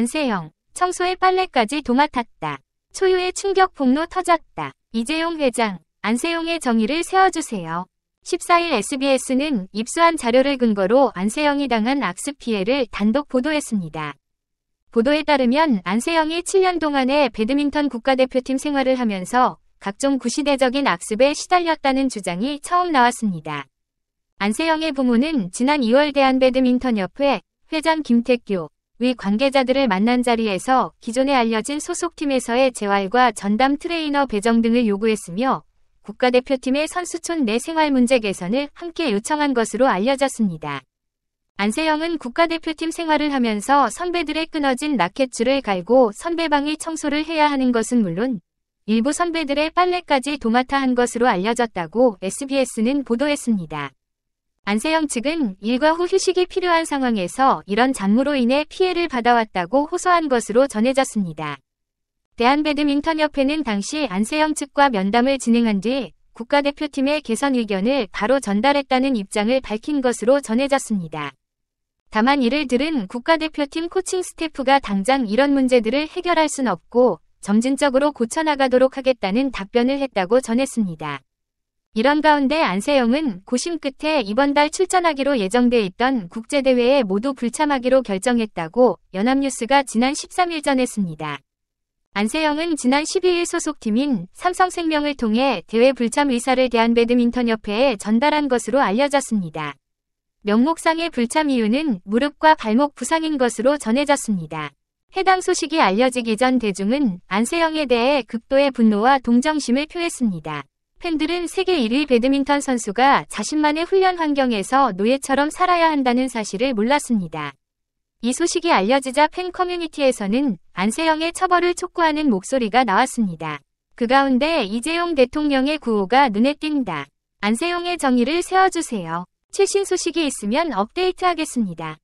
안세형, 청소에 빨래까지 도맡았다 초유의 충격 폭로 터졌다. 이재용 회장, 안세용의 정의를 세워주세요. 14일 SBS는 입수한 자료를 근거로 안세영이 당한 악습 피해를 단독 보도했습니다. 보도에 따르면 안세영이 7년 동안의 배드민턴 국가대표팀 생활을 하면서 각종 구시대적인 악습에 시달렸다는 주장이 처음 나왔습니다. 안세영의 부모는 지난 2월 대한배드민턴협회 회장 김택교, 위 관계자들을 만난 자리에서 기존에 알려진 소속팀에서의 재활과 전담 트레이너 배정 등을 요구했으며 국가대표팀의 선수촌 내 생활 문제 개선을 함께 요청한 것으로 알려졌습니다. 안세영은 국가대표팀 생활을 하면서 선배들의 끊어진 라켓줄을 갈고 선배방의 청소를 해야 하는 것은 물론 일부 선배들의 빨래까지 도맡아 한 것으로 알려졌다고 SBS는 보도했습니다. 안세영 측은 일과 후 휴식이 필요한 상황에서 이런 장무로 인해 피해를 받아왔다고 호소한 것으로 전해졌습니다. 대한배드민턴협회는 당시 안세영 측과 면담을 진행한 뒤 국가대표팀의 개선 의견을 바로 전달했다는 입장을 밝힌 것으로 전해졌습니다. 다만 이를 들은 국가대표팀 코칭 스태프가 당장 이런 문제들을 해결할 순 없고 점진적으로 고쳐나가도록 하겠다는 답변을 했다고 전했습니다. 이런 가운데 안세영은 고심 끝에 이번 달 출전하기로 예정돼 있던 국제대회에 모두 불참하기로 결정했다고 연합뉴스가 지난 13일 전했습니다. 안세영은 지난 12일 소속팀인 삼성생명을 통해 대회 불참 의사를 대한배드민턴협회에 전달한 것으로 알려졌습니다. 명목상의 불참 이유는 무릎과 발목 부상인 것으로 전해졌습니다. 해당 소식이 알려지기 전 대중은 안세영에 대해 극도의 분노와 동정심을 표했습니다. 팬들은 세계 1위 배드민턴 선수가 자신만의 훈련 환경에서 노예처럼 살아야 한다는 사실을 몰랐습니다. 이 소식이 알려지자 팬 커뮤니티에서는 안세영의 처벌을 촉구하는 목소리가 나왔습니다. 그 가운데 이재용 대통령의 구호가 눈에 띈다. 안세용의 정의를 세워주세요. 최신 소식이 있으면 업데이트하겠습니다.